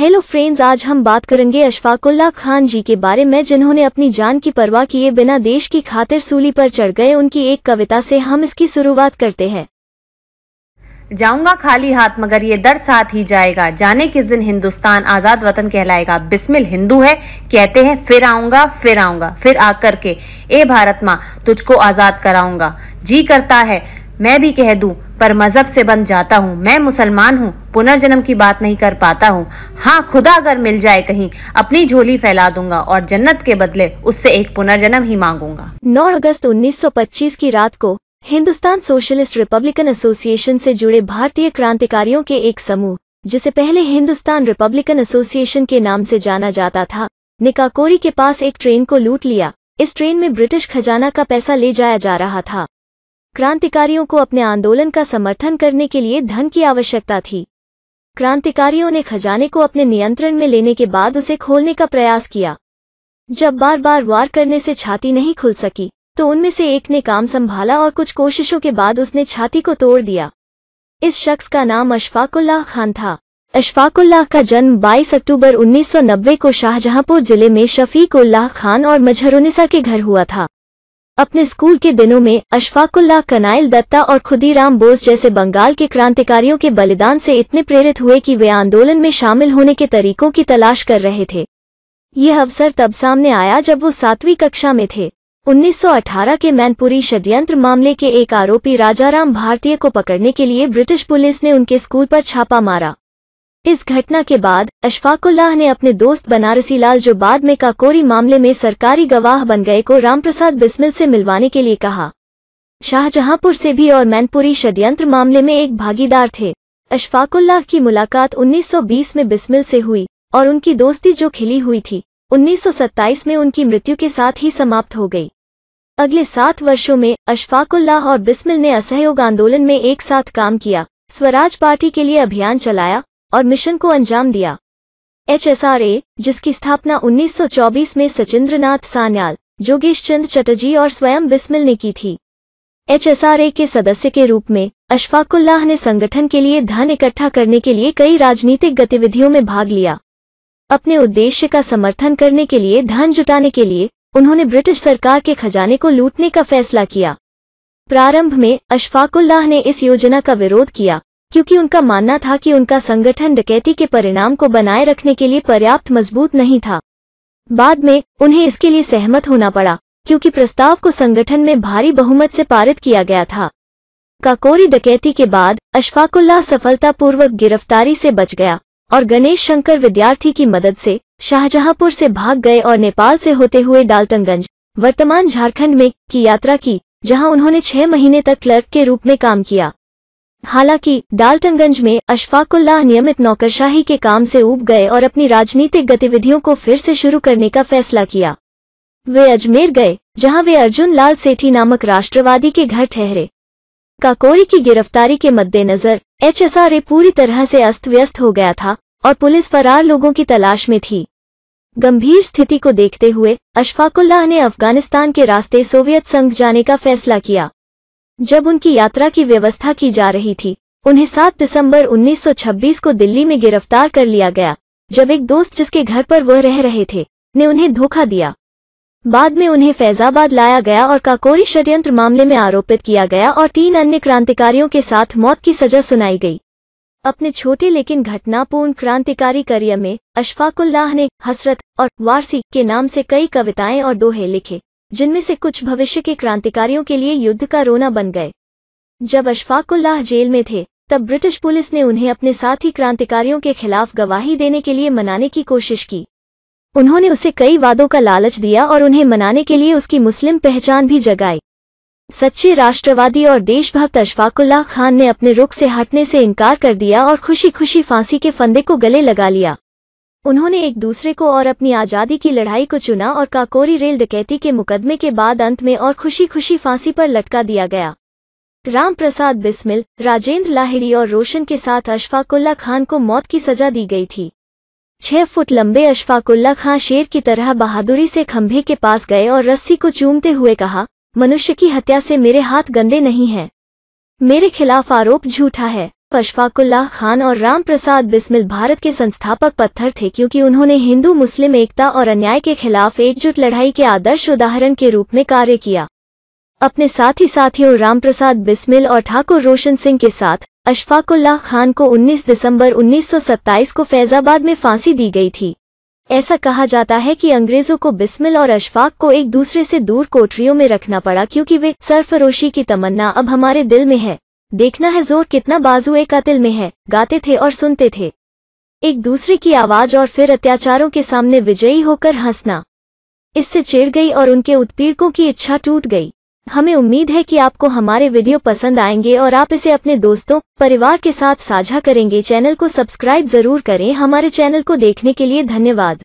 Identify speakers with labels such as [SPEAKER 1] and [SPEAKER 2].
[SPEAKER 1] hello friends आज हम बात करेंगे अशफाकुल्ला खान जी के बारे में जिन्होंने अपनी जान की परवाह किए बिना देश की खातिर सूली पर चढ़ गए उनकी एक कविता से हम इसकी शुरुआत करते हैं जाऊंगा खाली हाथ मगर ये दर्द साथ ही जाएगा जाने किस दिन हिंदुस्तान आजाद वतन कहलाएगा बिस्मिल हिंदू है कहते हैं फिर आऊंगा फिर आऊंगा फिर आकर के ए भारत माँ तुझको आजाद कराऊंगा जी करता है मैं भी कह दूं पर मजहब से बन जाता हूँ मैं मुसलमान हूँ पुनर्जन्म की बात नहीं कर पाता हूँ हाँ खुदा अगर मिल जाए कहीं अपनी झोली फैला दूंगा और जन्नत के बदले उससे एक पुनर्जन्म ही मांगूंगा 9 अगस्त 1925 की रात को हिंदुस्तान सोशलिस्ट रिपब्लिकन एसोसिएशन से जुड़े भारतीय क्रांतिकारियों के एक समूह जिसे पहले हिंदुस्तान रिपब्लिकन एसोसिएशन के नाम से जाना जाता था निकाकोरी के पास एक ट्रेन को लूट लिया इस ट्रेन में ब्रिटिश खजाना का पैसा ले जाया जा रहा था क्रांतिकारियों को अपने आंदोलन का समर्थन करने के लिए धन की आवश्यकता थी क्रांतिकारियों ने खजाने को अपने नियंत्रण में लेने के बाद उसे खोलने का प्रयास किया जब बार बार वार करने से छाती नहीं खुल सकी तो उनमें से एक ने काम संभाला और कुछ कोशिशों के बाद उसने छाती को तोड़ दिया इस शख्स का नाम अशफाकुल्लाह खान था अशफाकुल्लाह का जन्म 22 अक्टूबर 1990 को शाहजहांपुर जिले में शफीक उल्लाह खान और मजहरुनिसा के घर हुआ था अपने स्कूल के दिनों में अशफाकुल्ला कनाइल दत्ता और खुदीराम बोस जैसे बंगाल के क्रांतिकारियों के बलिदान से इतने प्रेरित हुए कि वे आंदोलन में शामिल होने के तरीकों की तलाश कर रहे थे यह अवसर तब सामने आया जब वो सातवीं कक्षा में थे 1918 के मैनपुरी षड्यंत्र मामले के एक आरोपी राजाराम भारतीय को पकड़ने के लिए ब्रिटिश पुलिस ने उनके स्कूल पर छापा मारा इस घटना के बाद अशफाकुल्लाह ने अपने दोस्त बनारसी लाल जो बाद में काकोरी मामले में सरकारी गवाह बन गए को रामप्रसाद बिस्मिल से मिलवाने के लिए कहा शाहजहांपुर से भी और मैनपुरी षड्यंत्र मामले में एक भागीदार थे अशफाकुल्लाह की मुलाकात 1920 में बिस्मिल से हुई और उनकी दोस्ती जो खिली हुई थी 1927 में उनकी मृत्यु के साथ ही समाप्त हो गई अगले सात वर्षों में अशफाकुल्लाह और बिस्मिल ने असहयोग आंदोलन में एक साथ काम किया स्वराज पार्टी के लिए अभियान चलाया और मिशन को अंजाम दिया एचएसआरए जिसकी स्थापना 1924 में सचिंद्रनाथ सान्याल जोगेश चंद चटर्जी और स्वयं बिस्मिल ने की थी एचएसआरए के सदस्य के रूप में अशफाकुल्लाह ने संगठन के लिए धन इकट्ठा करने के लिए कई राजनीतिक गतिविधियों में भाग लिया अपने उद्देश्य का समर्थन करने के लिए धन जुटाने के लिए उन्होंने ब्रिटिश सरकार के खजाने को लूटने का फैसला किया प्रारंभ में अशफाकुल्लाह ने इस योजना का विरोध किया क्योंकि उनका मानना था कि उनका संगठन डकैती के परिणाम को बनाए रखने के लिए पर्याप्त मजबूत नहीं था बाद में उन्हें इसके लिए सहमत होना पड़ा क्योंकि प्रस्ताव को संगठन में भारी बहुमत से पारित किया गया था काकोरी डकैती के बाद अशफाकुल्लाह सफलतापूर्वक गिरफ्तारी से बच गया और गणेश शंकर विद्यार्थी की मदद से शाहजहांपुर से भाग गए और नेपाल से होते हुए डाल्टनगंज वर्तमान झारखंड में की यात्रा की जहां उन्होंने छह महीने तक क्लर्क के रूप में काम किया हालांकि डाल्टनगंज में अशफाकुल्लाह नियमित नौकरशाही के काम से ऊब गए और अपनी राजनीतिक गतिविधियों को फिर से शुरू करने का फैसला किया वे अजमेर गए जहां वे अर्जुन लाल सेठी नामक राष्ट्रवादी के घर ठहरे काकोरी की गिरफ्तारी के मद्देनजर एचएसआरए पूरी तरह से अस्त व्यस्त हो गया था और पुलिस फरार लोगों की तलाश में थी गंभीर स्थिति को देखते हुए अशफाकुल्लाह ने अफगानिस्तान के रास्ते सोवियत संघ जाने का फैसला किया जब उनकी यात्रा की व्यवस्था की जा रही थी उन्हें 7 दिसंबर 1926 को दिल्ली में गिरफ्तार कर लिया गया जब एक दोस्त जिसके घर पर वह रह रहे थे ने उन्हें धोखा दिया बाद में उन्हें फैजाबाद लाया गया और काकोरी षड्यंत्र मामले में आरोपित किया गया और तीन अन्य क्रांतिकारियों के साथ मौत की सजा सुनाई गई अपने छोटे लेकिन घटनापूर्ण क्रांतिकारी करियर में अशफाकुल्लाह ने हसरत और वारसी के नाम से कई कविताएं और दोहे लिखे जिनमें से कुछ भविष्य के क्रांतिकारियों के लिए युद्ध का रोना बन गए जब अशफाकुल्लाह जेल में थे तब ब्रिटिश पुलिस ने उन्हें अपने साथ ही क्रांतिकारियों के खिलाफ गवाही देने के लिए मनाने की कोशिश की उन्होंने उसे कई वादों का लालच दिया और उन्हें मनाने के लिए उसकी मुस्लिम पहचान भी जगाई सच्चे राष्ट्रवादी और देशभक्त अशफाकुल्लाह खान ने अपने रुख से हटने से इनकार कर दिया और खुशी खुशी फांसी के फंदे को गले लगा लिया उन्होंने एक दूसरे को और अपनी आज़ादी की लड़ाई को चुना और काकोरी रेल डकैती के मुकदमे के बाद अंत में और खुशी खुशी फांसी पर लटका दिया गया राम प्रसाद बिस्मिल राजेंद्र लाहिड़ी और रोशन के साथ अशफाकुल्ला खान को मौत की सजा दी गई थी छह फुट लंबे अशफाकुल्ला खां शेर की तरह बहादुरी से खंभे के पास गए और रस्सी को चूमते हुए कहा मनुष्य की हत्या से मेरे हाथ गंदे नहीं हैं मेरे खिलाफ आरोप झूठा है अशफाकुल्लाह खान और राम प्रसाद बिस्मिल भारत के संस्थापक पत्थर थे क्योंकि उन्होंने हिंदू मुस्लिम एकता और अन्याय के खिलाफ एकजुट लड़ाई के आदर्श उदाहरण के रूप में कार्य किया अपने साथी साथियों राम प्रसाद बिस्मिल और ठाकुर रोशन सिंह के साथ अशफाकुल्लाह खान को 19 दिसंबर 1927 को फैजाबाद में फांसी दी गई थी ऐसा कहा जाता है कि अंग्रेजों को बिस्मिल और अशफाक को एक दूसरे से दूर कोठरियों में रखना पड़ा क्योंकि वे सरफरोशी की तमन्ना अब हमारे दिल में है देखना है जोर कितना बाजू एक कतिल में है गाते थे और सुनते थे एक दूसरे की आवाज और फिर अत्याचारों के सामने विजयी होकर हंसना इससे चिड़ गई और उनके उत्पीड़कों की इच्छा टूट गई हमें उम्मीद है कि आपको हमारे वीडियो पसंद आएंगे और आप इसे अपने दोस्तों परिवार के साथ साझा करेंगे चैनल को सब्सक्राइब जरूर करें हमारे चैनल को देखने के लिए धन्यवाद